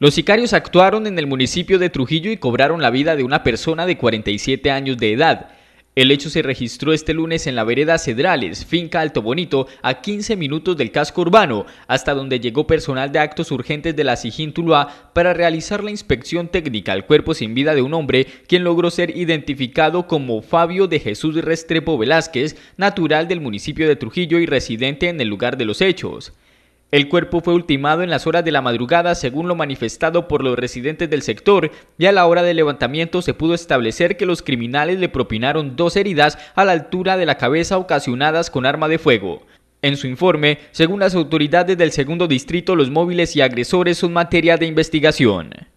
Los sicarios actuaron en el municipio de Trujillo y cobraron la vida de una persona de 47 años de edad. El hecho se registró este lunes en la vereda Cedrales, finca Alto Bonito, a 15 minutos del casco urbano, hasta donde llegó personal de actos urgentes de la Sijín Tuluá para realizar la inspección técnica al cuerpo sin vida de un hombre, quien logró ser identificado como Fabio de Jesús Restrepo Velázquez, natural del municipio de Trujillo y residente en el lugar de los hechos. El cuerpo fue ultimado en las horas de la madrugada según lo manifestado por los residentes del sector y a la hora del levantamiento se pudo establecer que los criminales le propinaron dos heridas a la altura de la cabeza ocasionadas con arma de fuego. En su informe, según las autoridades del segundo distrito, los móviles y agresores son materia de investigación.